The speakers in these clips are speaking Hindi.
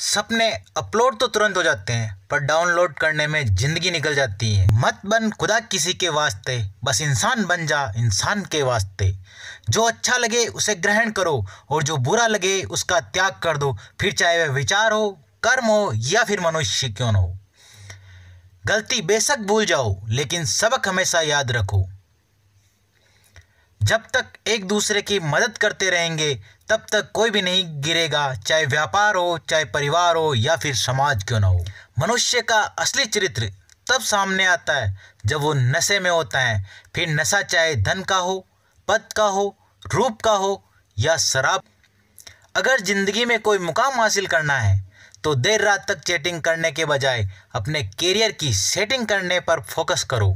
सपने अपलोड तो तुरंत हो जाते हैं पर डाउनलोड करने में ज़िंदगी निकल जाती है मत बन खुदा किसी के वास्ते बस इंसान बन जा इंसान के वास्ते जो अच्छा लगे उसे ग्रहण करो और जो बुरा लगे उसका त्याग कर दो फिर चाहे वह विचार हो कर्म हो या फिर मनुष्य क्यों न हो गलती बेशक भूल जाओ लेकिन सबक हमेशा याद रखो जब तक एक दूसरे की मदद करते रहेंगे तब तक कोई भी नहीं गिरेगा चाहे व्यापार हो चाहे परिवार हो या फिर समाज क्यों ना हो मनुष्य का असली चरित्र तब सामने आता है जब वो नशे में होता है फिर नशा चाहे धन का हो पद का हो रूप का हो या शराब अगर ज़िंदगी में कोई मुकाम हासिल करना है तो देर रात तक चैटिंग करने के बजाय अपने करियर की सेटिंग करने पर फोकस करो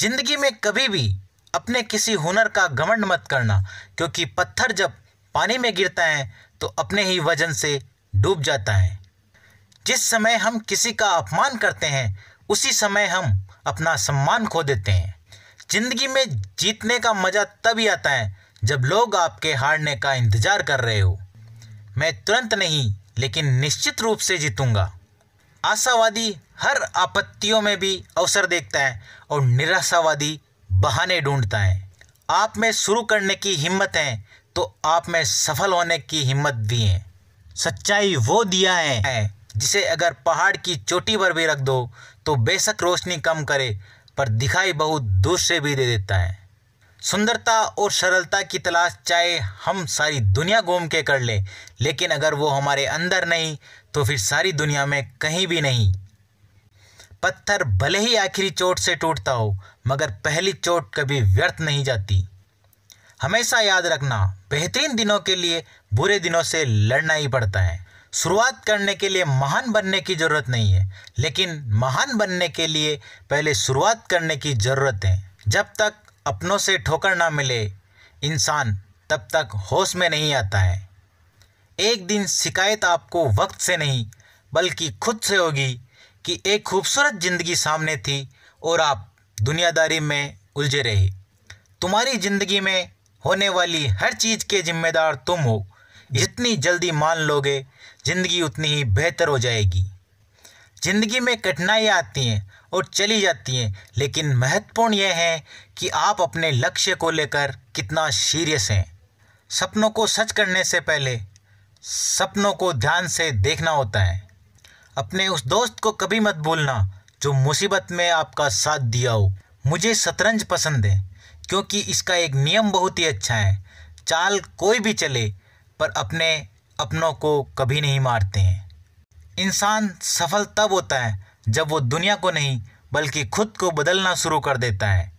ज़िंदगी में कभी भी अपने किसी हुनर का घमंड मत करना क्योंकि पत्थर जब पानी में गिरता है तो अपने ही वजन से डूब जाता है जिस समय हम किसी का अपमान करते हैं उसी समय हम अपना सम्मान खो देते हैं ज़िंदगी में जीतने का मज़ा तभी आता है जब लोग आपके हारने का इंतज़ार कर रहे हो मैं तुरंत नहीं लेकिन निश्चित रूप से जीतूंगा आशावादी हर आपत्तियों में भी अवसर देखता है और निराशावादी बहाने ढूंढता है आप में शुरू करने की हिम्मत है तो आप में सफल होने की हिम्मत भी है सच्चाई वो दिया है जिसे अगर पहाड़ की चोटी पर भी रख दो तो बेशक रोशनी कम करे पर दिखाई बहुत दूर से भी दे देता है सुंदरता और सरलता की तलाश चाहे हम सारी दुनिया घूम के कर ले लेकिन अगर वो हमारे अंदर नहीं तो फिर सारी दुनिया में कहीं भी नहीं पत्थर भले ही आखिरी चोट से टूटता हो मगर पहली चोट कभी व्यर्थ नहीं जाती हमेशा याद रखना बेहतरीन दिनों के लिए बुरे दिनों से लड़ना ही पड़ता है शुरुआत करने के लिए महान बनने की ज़रूरत नहीं है लेकिन महान बनने के लिए पहले शुरुआत करने की ज़रूरत है जब तक अपनों से ठोकर ना मिले इंसान तब तक होश में नहीं आता है एक दिन शिकायत आपको वक्त से नहीं बल्कि खुद से होगी कि एक खूबसूरत ज़िंदगी सामने थी और आप दुनियादारी में उलझे रहे तुम्हारी ज़िंदगी में होने वाली हर चीज़ के जिम्मेदार तुम हो जितनी जल्दी मान लोगे ज़िंदगी उतनी ही बेहतर हो जाएगी ज़िंदगी में कठिनाइयाँ आती हैं और चली जाती हैं लेकिन महत्वपूर्ण यह है कि आप अपने लक्ष्य को लेकर कितना सीरियस हैं सपनों को सच करने से पहले सपनों को ध्यान से देखना होता है अपने उस दोस्त को कभी मत भूलना जो मुसीबत में आपका साथ दिया हो मुझे शतरंज पसंद है क्योंकि इसका एक नियम बहुत ही अच्छा है चाल कोई भी चले पर अपने अपनों को कभी नहीं मारते हैं इंसान सफल तब होता है जब वो दुनिया को नहीं बल्कि खुद को बदलना शुरू कर देता है